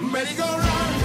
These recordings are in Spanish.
merry go run.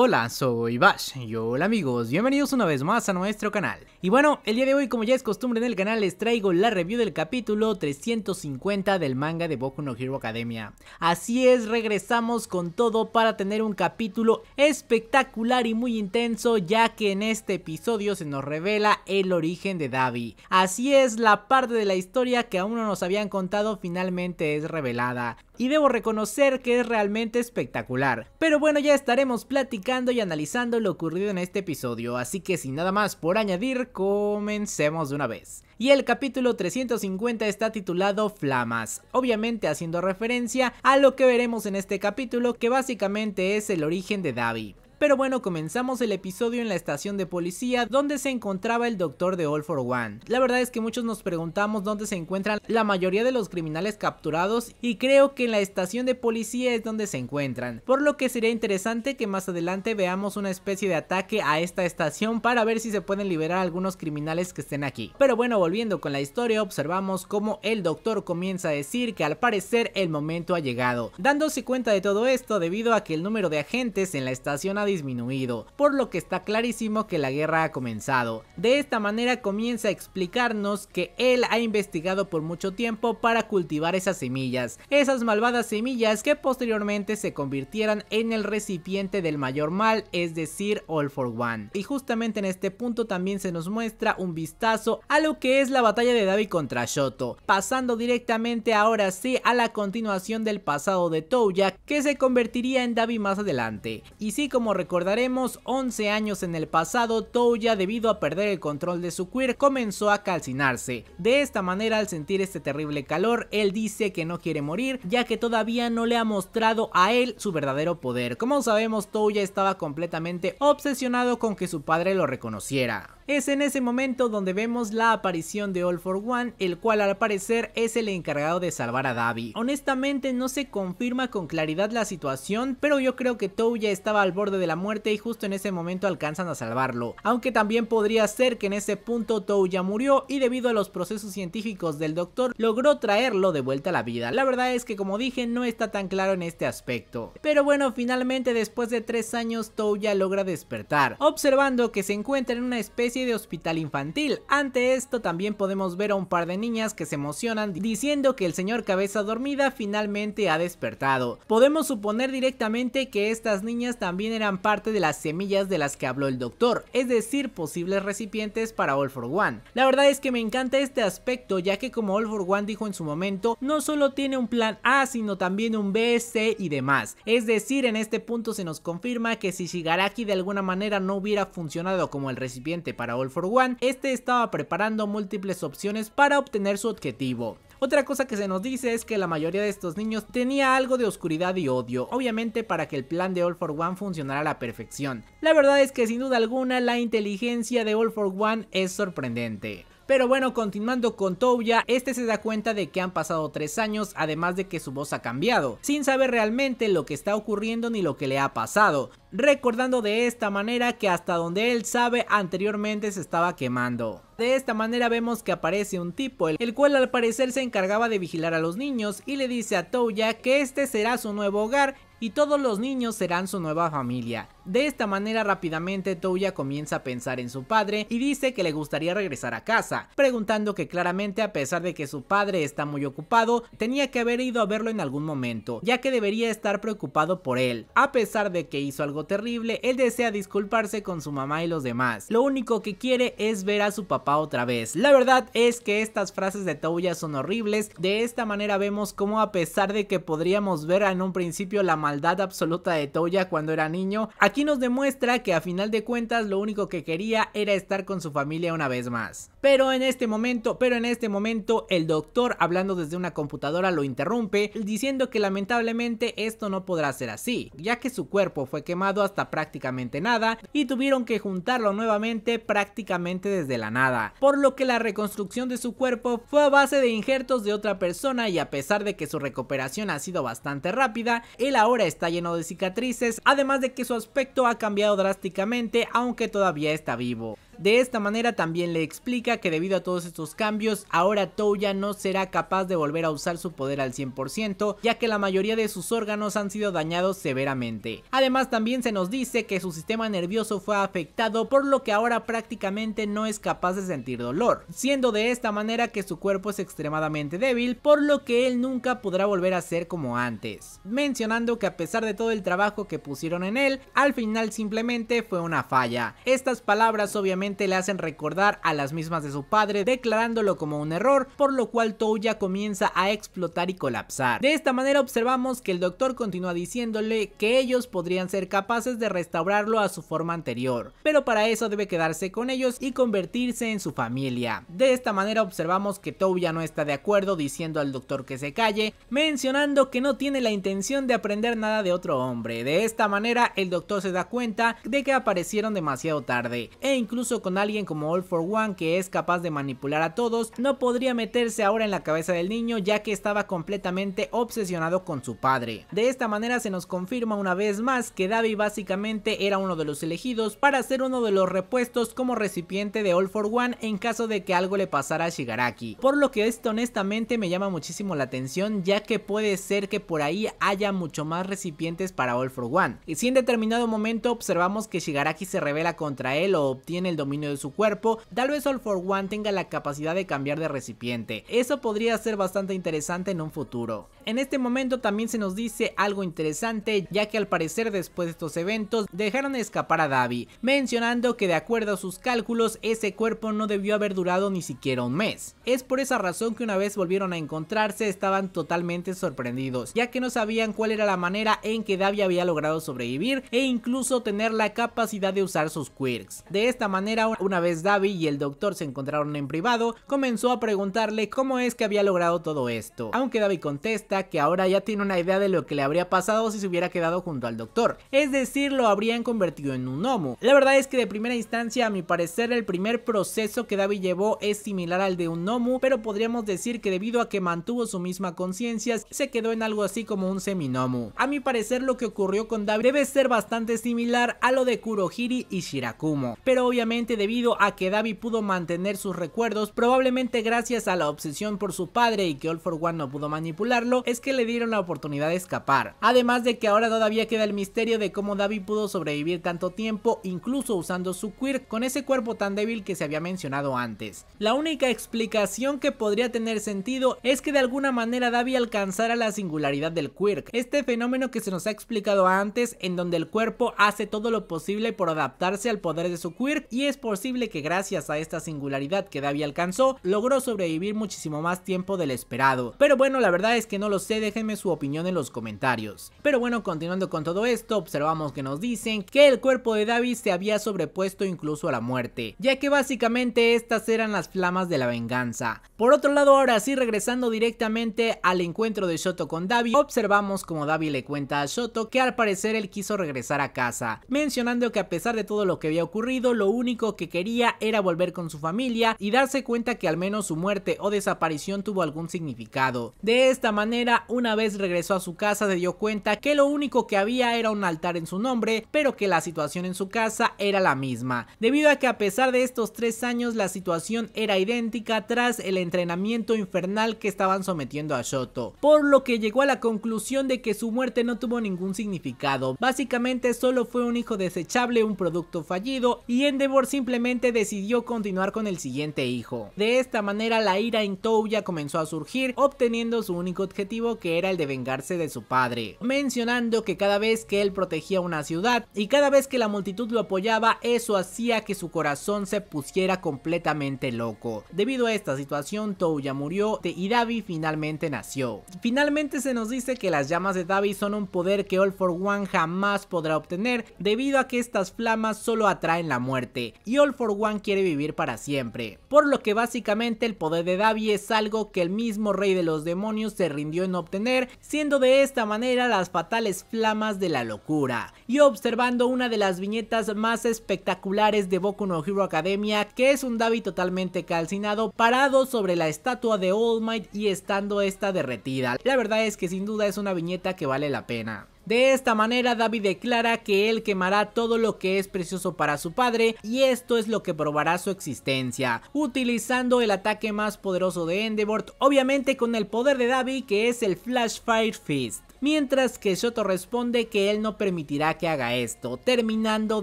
Hola, soy Bash y hola amigos, bienvenidos una vez más a nuestro canal. Y bueno, el día de hoy como ya es costumbre en el canal les traigo la review del capítulo 350 del manga de Boku no Hero Academia. Así es, regresamos con todo para tener un capítulo espectacular y muy intenso ya que en este episodio se nos revela el origen de Davi. Así es, la parte de la historia que aún no nos habían contado finalmente es revelada y debo reconocer que es realmente espectacular. Pero bueno, ya estaremos platicando y analizando lo ocurrido en este episodio, así que sin nada más por añadir, comencemos de una vez. Y el capítulo 350 está titulado Flamas, obviamente haciendo referencia a lo que veremos en este capítulo que básicamente es el origen de Davi. Pero bueno, comenzamos el episodio en la estación de policía donde se encontraba el doctor de All for One. La verdad es que muchos nos preguntamos dónde se encuentran la mayoría de los criminales capturados y creo que en la estación de policía es donde se encuentran. Por lo que sería interesante que más adelante veamos una especie de ataque a esta estación para ver si se pueden liberar algunos criminales que estén aquí. Pero bueno, volviendo con la historia, observamos cómo el doctor comienza a decir que al parecer el momento ha llegado. Dándose cuenta de todo esto debido a que el número de agentes en la estación ha disminuido, por lo que está clarísimo que la guerra ha comenzado. De esta manera comienza a explicarnos que él ha investigado por mucho tiempo para cultivar esas semillas, esas malvadas semillas que posteriormente se convirtieran en el recipiente del mayor mal, es decir, All for One. Y justamente en este punto también se nos muestra un vistazo a lo que es la batalla de Davi contra Shoto, pasando directamente ahora sí a la continuación del pasado de Touya que se convertiría en Davi más adelante. Y sí, como recordaremos, 11 años en el pasado, Touya debido a perder el control de su queer comenzó a calcinarse. De esta manera al sentir este terrible calor, él dice que no quiere morir ya que todavía no le ha mostrado a él su verdadero poder. Como sabemos, Touya estaba completamente obsesionado con que su padre lo reconociera. Es en ese momento donde vemos la aparición de All for One, el cual al parecer es el encargado de salvar a Davi. Honestamente no se confirma con claridad la situación, pero yo creo que Touya ya estaba al borde de la muerte y justo en ese momento alcanzan a salvarlo. Aunque también podría ser que en ese punto Touya ya murió y debido a los procesos científicos del doctor logró traerlo de vuelta a la vida. La verdad es que como dije no está tan claro en este aspecto. Pero bueno, finalmente después de tres años Tou ya logra despertar, observando que se encuentra en una especie de hospital infantil. Ante esto también podemos ver a un par de niñas que se emocionan diciendo que el señor cabeza dormida finalmente ha despertado. Podemos suponer directamente que estas niñas también eran parte de las semillas de las que habló el doctor, es decir, posibles recipientes para All for One. La verdad es que me encanta este aspecto ya que como All for One dijo en su momento, no solo tiene un plan A sino también un B, C y demás. Es decir, en este punto se nos confirma que si Shigaraki de alguna manera no hubiera funcionado como el recipiente para All for One, este estaba preparando múltiples opciones para obtener su objetivo. Otra cosa que se nos dice es que la mayoría de estos niños tenía algo de oscuridad y odio, obviamente para que el plan de All for One funcionara a la perfección. La verdad es que sin duda alguna la inteligencia de All for One es sorprendente. Pero bueno, continuando con Touya, este se da cuenta de que han pasado 3 años, además de que su voz ha cambiado, sin saber realmente lo que está ocurriendo ni lo que le ha pasado, recordando de esta manera que hasta donde él sabe anteriormente se estaba quemando. De esta manera vemos que aparece un tipo, el cual al parecer se encargaba de vigilar a los niños y le dice a Touya que este será su nuevo hogar y todos los niños serán su nueva familia. De esta manera rápidamente Toya comienza a pensar en su padre y dice que le gustaría regresar a casa, preguntando que claramente a pesar de que su padre está muy ocupado, tenía que haber ido a verlo en algún momento, ya que debería estar preocupado por él. A pesar de que hizo algo terrible, él desea disculparse con su mamá y los demás. Lo único que quiere es ver a su papá otra vez. La verdad es que estas frases de Toya son horribles, de esta manera vemos cómo a pesar de que podríamos ver en un principio la maldad absoluta de Toya cuando era niño, nos demuestra que a final de cuentas lo único que quería era estar con su familia una vez más. Pero en este momento, pero en este momento el doctor hablando desde una computadora lo interrumpe diciendo que lamentablemente esto no podrá ser así, ya que su cuerpo fue quemado hasta prácticamente nada y tuvieron que juntarlo nuevamente prácticamente desde la nada, por lo que la reconstrucción de su cuerpo fue a base de injertos de otra persona y a pesar de que su recuperación ha sido bastante rápida, él ahora está lleno de cicatrices, además de que su aspecto ha cambiado drásticamente aunque todavía está vivo. De esta manera también le explica que debido a todos estos cambios, ahora Touya no será capaz de volver a usar su poder al 100%, ya que la mayoría de sus órganos han sido dañados severamente. Además también se nos dice que su sistema nervioso fue afectado, por lo que ahora prácticamente no es capaz de sentir dolor, siendo de esta manera que su cuerpo es extremadamente débil, por lo que él nunca podrá volver a ser como antes. Mencionando que a pesar de todo el trabajo que pusieron en él, al final simplemente fue una falla. Estas palabras obviamente le hacen recordar a las mismas de su padre, declarándolo como un error, por lo cual Touya comienza a explotar y colapsar. De esta manera observamos que el doctor continúa diciéndole que ellos podrían ser capaces de restaurarlo a su forma anterior, pero para eso debe quedarse con ellos y convertirse en su familia. De esta manera observamos que Touya no está de acuerdo diciendo al doctor que se calle, mencionando que no tiene la intención de aprender nada de otro hombre. De esta manera el doctor se da cuenta de que aparecieron demasiado tarde e incluso con alguien como All for One que es capaz de manipular a todos, no podría meterse ahora en la cabeza del niño ya que estaba completamente obsesionado con su padre. De esta manera se nos confirma una vez más que Davi básicamente era uno de los elegidos para ser uno de los repuestos como recipiente de All for One en caso de que algo le pasara a Shigaraki. Por lo que esto honestamente me llama muchísimo la atención ya que puede ser que por ahí haya mucho más recipientes para All for One. Y si en determinado momento observamos que Shigaraki se revela contra él o obtiene el dominio de su cuerpo, tal vez All for One tenga la capacidad de cambiar de recipiente. Eso podría ser bastante interesante en un futuro. En este momento también se nos dice algo interesante, ya que al parecer después de estos eventos dejaron escapar a Davi, mencionando que de acuerdo a sus cálculos ese cuerpo no debió haber durado ni siquiera un mes. Es por esa razón que una vez volvieron a encontrarse estaban totalmente sorprendidos, ya que no sabían cuál era la manera en que Davi había logrado sobrevivir e incluso tener la capacidad de usar sus quirks. De esta manera una vez Davi y el doctor se encontraron en privado, comenzó a preguntarle cómo es que había logrado todo esto. Aunque Davi contesta que ahora ya tiene una idea de lo que le habría pasado si se hubiera quedado junto al doctor, es decir, lo habrían convertido en un nomu, La verdad es que de primera instancia, a mi parecer, el primer proceso que Davi llevó es similar al de un nomu, pero podríamos decir que debido a que mantuvo su misma conciencia, se quedó en algo así como un seminomu. A mi parecer lo que ocurrió con Davi debe ser bastante similar a lo de Kurohiri y Shirakumo, pero obviamente debido a que Davi pudo mantener sus recuerdos, probablemente gracias a la obsesión por su padre y que All for One no pudo manipularlo, es que le dieron la oportunidad de escapar. Además de que ahora todavía queda el misterio de cómo Davi pudo sobrevivir tanto tiempo, incluso usando su quirk con ese cuerpo tan débil que se había mencionado antes. La única explicación que podría tener sentido es que de alguna manera Davi alcanzara la singularidad del quirk, este fenómeno que se nos ha explicado antes en donde el cuerpo hace todo lo posible por adaptarse al poder de su quirk y es posible que gracias a esta singularidad que David alcanzó, logró sobrevivir muchísimo más tiempo del esperado. Pero bueno, la verdad es que no lo sé, déjenme su opinión en los comentarios. Pero bueno, continuando con todo esto, observamos que nos dicen que el cuerpo de David se había sobrepuesto incluso a la muerte, ya que básicamente estas eran las flamas de la venganza. Por otro lado, ahora sí, regresando directamente al encuentro de Shoto con David, observamos como David le cuenta a Shoto que al parecer él quiso regresar a casa, mencionando que a pesar de todo lo que había ocurrido, lo único que quería era volver con su familia y darse cuenta que al menos su muerte o desaparición tuvo algún significado. De esta manera, una vez regresó a su casa se dio cuenta que lo único que había era un altar en su nombre, pero que la situación en su casa era la misma. Debido a que a pesar de estos tres años la situación era idéntica tras el entrenamiento infernal que estaban sometiendo a Shoto, por lo que llegó a la conclusión de que su muerte no tuvo ningún significado, básicamente solo fue un hijo desechable, un producto fallido y Endeavor simplemente decidió continuar con el siguiente hijo. De esta manera la ira en Touya comenzó a surgir, obteniendo su único objetivo que era el de vengarse de su padre, mencionando que cada vez que él protegía una ciudad y cada vez que la multitud lo apoyaba, eso hacía que su corazón se pusiera completamente loco. Debido a esta situación, Touya murió y Davi finalmente nació. Finalmente se nos dice que las llamas de Davi son un poder que All for One jamás podrá obtener debido a que estas flamas solo atraen la muerte y All for One quiere vivir para siempre. Por lo que básicamente el poder de Davi es algo que el mismo rey de los demonios se rindió en obtener, siendo de esta manera las fatales flamas de la locura. Y observando una de las viñetas más espectaculares de Boku no Hero Academia, que es un Davi totalmente calcinado parado sobre la estatua de All Might y estando esta derretida. La verdad es que sin duda es una viñeta que vale la pena. De esta manera David declara que él quemará todo lo que es precioso para su padre y esto es lo que probará su existencia, utilizando el ataque más poderoso de Endeavor, obviamente con el poder de David que es el Flash Fire Fist mientras que Shoto responde que él no permitirá que haga esto, terminando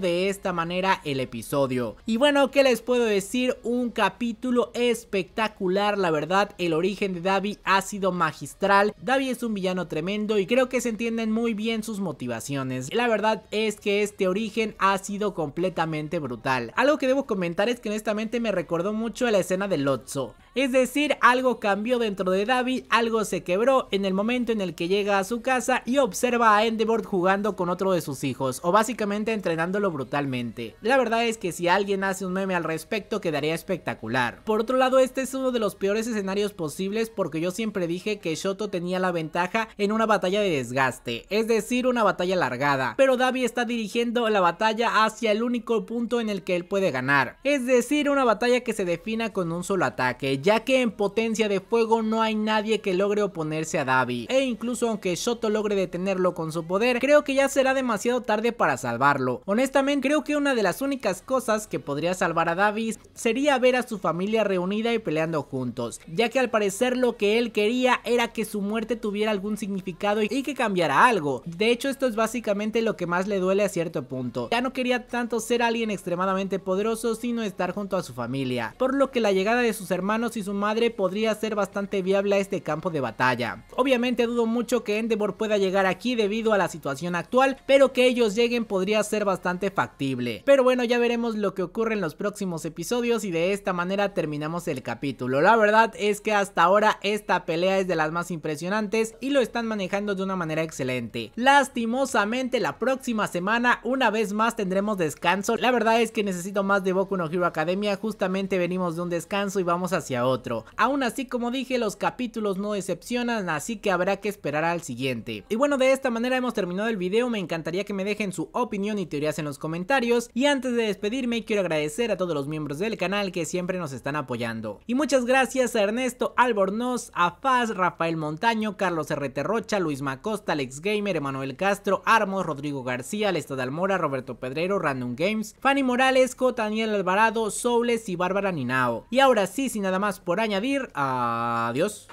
de esta manera el episodio. Y bueno, ¿qué les puedo decir? Un capítulo espectacular, la verdad, el origen de Davi ha sido magistral. Davi es un villano tremendo y creo que se entienden muy bien sus motivaciones. La verdad es que este origen ha sido completamente brutal. Algo que debo comentar es que honestamente me recordó mucho a la escena de Lotso. Es decir, algo cambió dentro de David, algo se quebró en el momento en el que llega a su casa y observa a Endeavor jugando con otro de sus hijos, o básicamente entrenándolo brutalmente. La verdad es que si alguien hace un meme al respecto quedaría espectacular. Por otro lado, este es uno de los peores escenarios posibles porque yo siempre dije que Shoto tenía la ventaja en una batalla de desgaste, es decir, una batalla largada. pero David está dirigiendo la batalla hacia el único punto en el que él puede ganar, es decir, una batalla que se defina con un solo ataque, ya que en potencia de fuego no hay nadie que logre oponerse a Davi, e incluso aunque Shoto logre detenerlo con su poder, creo que ya será demasiado tarde para salvarlo. Honestamente, creo que una de las únicas cosas que podría salvar a Davis sería ver a su familia reunida y peleando juntos, ya que al parecer lo que él quería era que su muerte tuviera algún significado y que cambiara algo. De hecho, esto es básicamente lo que más le duele a cierto punto. Ya no quería tanto ser alguien extremadamente poderoso, sino estar junto a su familia, por lo que la llegada de sus hermanos y su madre podría ser bastante viable a este campo de batalla. Obviamente dudo mucho que Endeavor pueda llegar aquí debido a la situación actual, pero que ellos lleguen podría ser bastante factible. Pero bueno, ya veremos lo que ocurre en los próximos episodios y de esta manera terminamos el capítulo. La verdad es que hasta ahora esta pelea es de las más impresionantes y lo están manejando de una manera excelente. Lastimosamente la próxima semana una vez más tendremos descanso. La verdad es que necesito más de Boku no Hero Academia, justamente venimos de un descanso y vamos hacia otro. Aún así, como dije, los capítulos no decepcionan, así que habrá que esperar al siguiente. Y bueno, de esta manera hemos terminado el video, me encantaría que me dejen su opinión y teorías en los comentarios. Y antes de despedirme, quiero agradecer a todos los miembros del canal que siempre nos están apoyando. Y muchas gracias a Ernesto Albornoz, a Faz, Rafael Montaño, Carlos RT Rocha, Luis Macosta, Alex Gamer, Emanuel Castro, Armos, Rodrigo García, Alesta Almora, Roberto Pedrero, Random Games, Fanny Morales, Cotaniel Daniel Alvarado, Soules y Bárbara Ninao. Y ahora sí, sin nada más por añadir. Adiós.